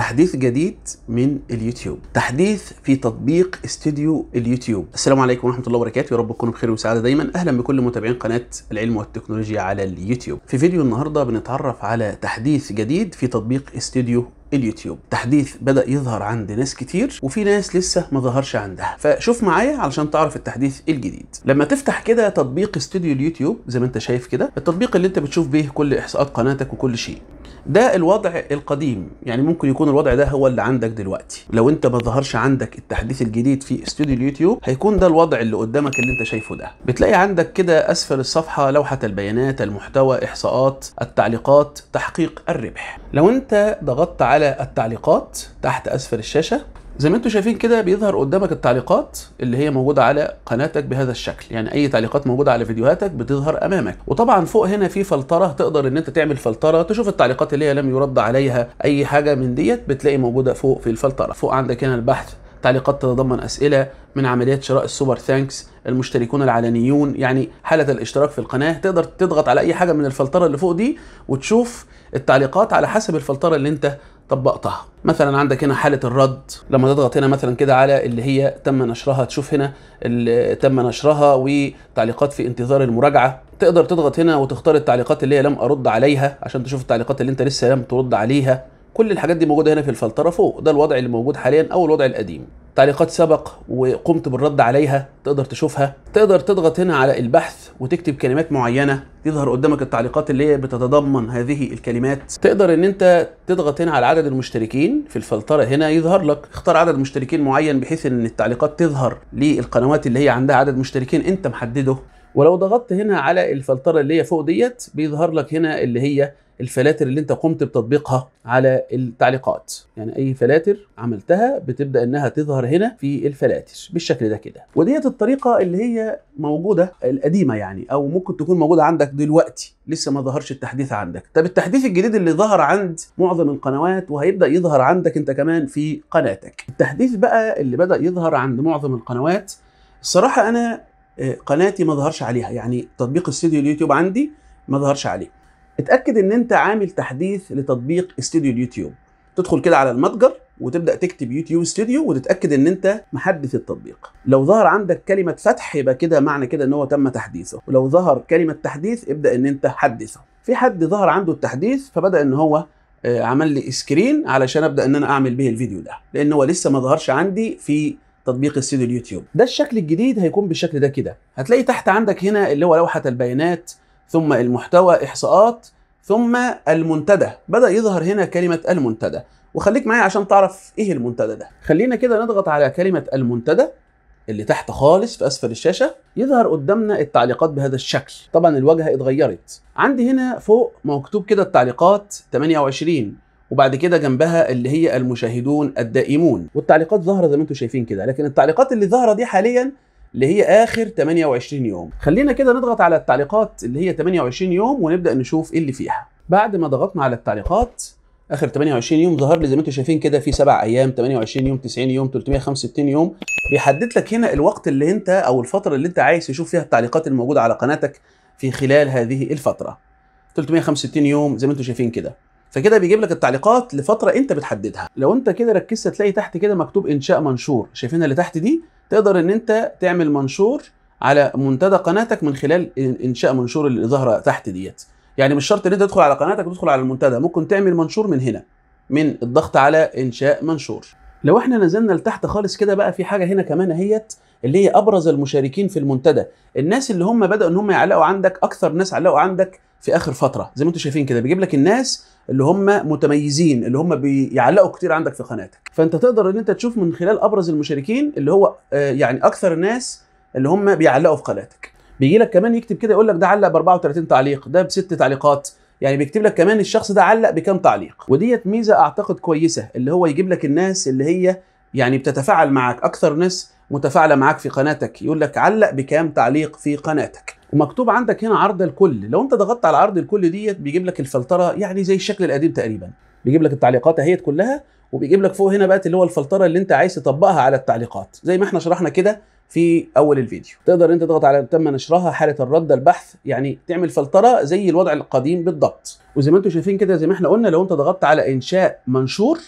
تحديث جديد من اليوتيوب تحديث في تطبيق استوديو اليوتيوب السلام عليكم ورحمه الله وبركاته يا رب تكونوا بخير وسعاده دايما اهلا بكل متابعين قناه العلم والتكنولوجيا على اليوتيوب في فيديو النهارده بنتعرف على تحديث جديد في تطبيق استوديو اليوتيوب تحديث بدا يظهر عند ناس كتير وفي ناس لسه ما ظهرش عندها فشوف معايا علشان تعرف التحديث الجديد لما تفتح كده تطبيق استوديو اليوتيوب زي ما انت شايف كده التطبيق اللي انت بتشوف بيه كل احصاءات قناتك وكل شيء ده الوضع القديم يعني ممكن يكون الوضع ده هو اللي عندك دلوقتي لو انت ما ظهرش عندك التحديث الجديد في استوديو اليوتيوب هيكون ده الوضع اللي قدامك اللي انت شايفه ده بتلاقي عندك كده اسفل الصفحه لوحه البيانات المحتوى احصاءات التعليقات تحقيق الربح لو انت ضغطت على التعليقات تحت اسفل الشاشه زي ما انتم شايفين كده بيظهر قدامك التعليقات اللي هي موجوده على قناتك بهذا الشكل يعني اي تعليقات موجوده على فيديوهاتك بتظهر امامك وطبعا فوق هنا في فلتره تقدر ان انت تعمل فلتره تشوف التعليقات اللي هي لم يرد عليها اي حاجه من ديت بتلاقي موجوده فوق في الفلتره فوق عندك هنا البحث تعليقات تتضمن اسئله من عمليات شراء السوبر ثانكس المشتركون العلنيون يعني حاله الاشتراك في القناه تقدر تضغط على اي حاجه من الفلتره اللي فوق دي وتشوف التعليقات على حسب الفلتره اللي انت طبقتها مثلا عندك هنا حاله الرد لما تضغط هنا مثلا كده على اللي هي تم نشرها تشوف هنا اللي تم نشرها وتعليقات في انتظار المراجعه تقدر تضغط هنا وتختار التعليقات اللي هي لم ارد عليها عشان تشوف التعليقات اللي انت لسه لم ترد عليها كل الحاجات دي موجوده هنا في الفلتره فوق ده الوضع اللي موجود حاليا او الوضع القديم تعليقات سبق وقمت بالرد عليها تقدر تشوفها تقدر تضغط هنا على البحث وتكتب كلمات معينه يظهر قدامك التعليقات اللي هي بتتضمن هذه الكلمات تقدر ان انت تضغط هنا على عدد المشتركين في الفلتره هنا يظهر لك اختار عدد مشتركين معين بحيث ان التعليقات تظهر للقنوات اللي هي عندها عدد مشتركين انت محدده ولو ضغطت هنا على الفلتره اللي هي فوق ديت بيظهر لك هنا اللي هي الفلاتر اللي انت قمت بتطبيقها على التعليقات يعني اي فلاتر عملتها بتبدا انها تظهر هنا في الفلاتر بالشكل ده كده وديت الطريقه اللي هي موجوده القديمه يعني او ممكن تكون موجوده عندك دلوقتي لسه ما ظهرش التحديث عندك طب التحديث الجديد اللي ظهر عند معظم القنوات وهيبدا يظهر عندك انت كمان في قناتك التحديث بقى اللي بدا يظهر عند معظم القنوات الصراحه انا آه، قناتي ما ظهرش عليها يعني تطبيق استوديو اليوتيوب عندي ما ظهرش عليه اتاكد ان انت عامل تحديث لتطبيق استوديو اليوتيوب تدخل كده على المتجر وتبدا تكتب يوتيوب استوديو وتتاكد ان انت محدث التطبيق لو ظهر عندك كلمه فتح يبقى كده معنى كده ان هو تم تحديثه ولو ظهر كلمه تحديث ابدا ان انت حدثه في حد ظهر عنده التحديث فبدا ان هو آه، عمل لي سكرين علشان ابدا ان انا اعمل به الفيديو ده لان هو لسه ما ظهرش عندي في تطبيق استوديو اليوتيوب ده الشكل الجديد هيكون بالشكل ده كده هتلاقي تحت عندك هنا اللي هو لوحه البيانات ثم المحتوى إحصاءات ثم المنتدى بدأ يظهر هنا كلمة المنتدى وخليك معايا عشان تعرف إيه المنتدى ده خلينا كده نضغط على كلمة المنتدى اللي تحت خالص في اسفل الشاشه يظهر قدامنا التعليقات بهذا الشكل طبعا الواجهه اتغيرت عندي هنا فوق مكتوب كده التعليقات 28 وبعد كده جنبها اللي هي المشاهدون الدائمون والتعليقات ظاهره زي ما انتم شايفين كده لكن التعليقات اللي ظاهره دي حاليا اللي هي اخر 28 يوم خلينا كده نضغط على التعليقات اللي هي 28 يوم ونبدا نشوف ايه اللي فيها بعد ما ضغطنا على التعليقات اخر 28 يوم ظهر لي زي ما انتم شايفين كده في 7 ايام 28 يوم 90 يوم 365 يوم بيحدد لك هنا الوقت اللي انت او الفتره اللي انت عايز تشوف فيها التعليقات الموجوده على قناتك في خلال هذه الفتره 365 يوم زي ما انتم شايفين كده فكده بيجيب لك التعليقات لفتره انت بتحددها لو انت كده ركزت هتلاقي تحت كده مكتوب انشاء منشور شايفينها اللي تحت دي تقدر ان انت تعمل منشور على منتدى قناتك من خلال انشاء منشور اللي ظاهره تحت ديت يعني مش شرط ان انت تدخل على قناتك وتدخل على المنتدى ممكن تعمل منشور من هنا من الضغط على انشاء منشور لو احنا نزلنا لتحت خالص كده بقى في حاجه هنا كمان اهيت اللي هي ابرز المشاركين في المنتدى الناس اللي هم بداوا ان هم يعلقوا عندك اكثر ناس علقوا عندك في اخر فتره زي ما انتم شايفين كده بيجيب لك الناس اللي هم متميزين اللي هم بيعلقوا كتير عندك في قناتك فانت تقدر ان انت تشوف من خلال ابرز المشاركين اللي هو آه، يعني اكثر الناس اللي هم بيعلقوا في قناتك بيجي لك كمان يكتب كده يقول لك ده علق ب 34 تعليق ده بست تعليقات يعني بيكتب لك كمان الشخص ده علق بكام تعليق وديت ميزه اعتقد كويسه اللي هو يجيب لك الناس اللي هي يعني بتتفاعل معاك اكثر ناس متفاعله معاك في قناتك يقول لك علق بكام تعليق في قناتك ومكتوب عندك هنا عرض الكل لو انت ضغطت على عرض الكل ديت بيجيب لك الفلتره يعني زي الشكل القديم تقريبا بيجيب لك التعليقات اهيت كلها وبيجيب لك فوق هنا بقى اللي هو الفلتره اللي انت عايز تطبقها على التعليقات زي ما احنا شرحنا كده في اول الفيديو تقدر انت تضغط على تم نشرها حاله الرد البحث يعني تعمل فلتره زي الوضع القديم بالضبط وزي ما انتم شايفين كده زي ما احنا قلنا لو انت ضغطت على انشاء منشور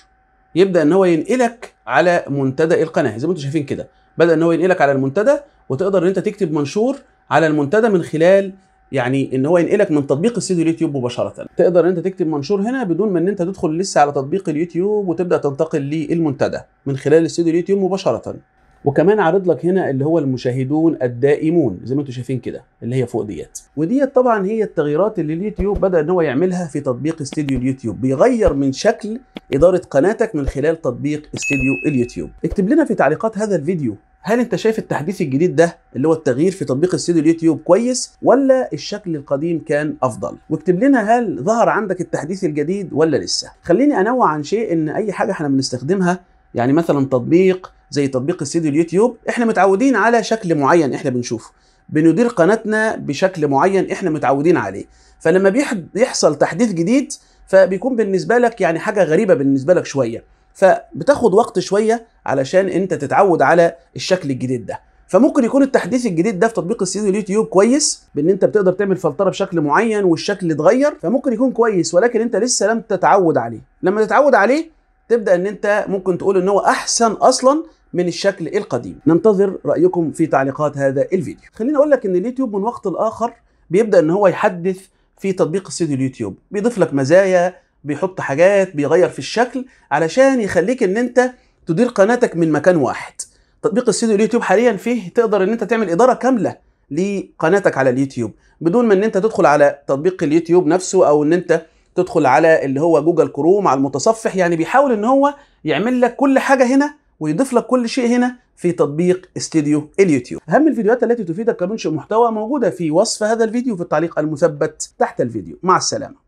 يبدا ان هو ينقلك على منتدى القناه زي ما انتم شايفين كده بدا ان هو ينقلك على المنتدى وتقدر ان انت تكتب منشور على المنتدى من خلال يعني ان هو ينقلك من تطبيق استوديو اليوتيوب مباشره تقدر ان انت تكتب منشور هنا بدون ما ان انت تدخل لسه على تطبيق اليوتيوب وتبدا تنتقل للمنتدى من خلال استوديو اليوتيوب مباشره وكمان عارض لك هنا اللي هو المشاهدون الدائمون زي ما انتم شايفين كده اللي هي فوق ديت وديت طبعا هي التغييرات اللي اليوتيوب بدا ان هو يعملها في تطبيق استوديو اليوتيوب بيغير من شكل اداره قناتك من خلال تطبيق استوديو اليوتيوب اكتب لنا في تعليقات هذا الفيديو هل انت شايف التحديث الجديد ده اللي هو التغيير في تطبيق استوديو اليوتيوب كويس ولا الشكل القديم كان افضل واكتب لنا هل ظهر عندك التحديث الجديد ولا لسه خليني انوع عن شيء ان اي حاجه احنا بنستخدمها يعني مثلا تطبيق زي تطبيق السيديو اليوتيوب احنا متعودين على شكل معين احنا بنشوفه بندير قناتنا بشكل معين احنا متعودين عليه فلما بيحصل تحديث جديد فبيكون بالنسبه لك يعني حاجه غريبه بالنسبه لك شويه فبتاخد وقت شويه علشان انت تتعود على الشكل الجديد ده فممكن يكون التحديث الجديد ده في تطبيق السيديو اليوتيوب كويس بان انت بتقدر تعمل فلتره بشكل معين والشكل اتغير فممكن يكون كويس ولكن انت لسه لم تتعود عليه لما تتعود عليه تبدا ان انت ممكن تقول ان هو احسن اصلا من الشكل القديم ننتظر رايكم في تعليقات هذا الفيديو خليني اقول لك ان اليوتيوب من وقت لاخر بيبدا ان هو يحدث في تطبيق استوديو اليوتيوب بيضيف لك مزايا بيحط حاجات بيغير في الشكل علشان يخليك ان انت تدير قناتك من مكان واحد تطبيق استوديو اليوتيوب حاليا فيه تقدر ان انت تعمل اداره كامله لقناتك على اليوتيوب بدون ما ان انت تدخل على تطبيق اليوتيوب نفسه او ان انت تدخل على اللي هو جوجل كروم على المتصفح يعني بيحاول ان هو يعمل لك كل حاجه هنا ويضيف لك كل شيء هنا في تطبيق استديو اليوتيوب اهم الفيديوهات التي تفيدك كمنشئ محتوى موجوده في وصف هذا الفيديو في التعليق المثبت تحت الفيديو مع السلامه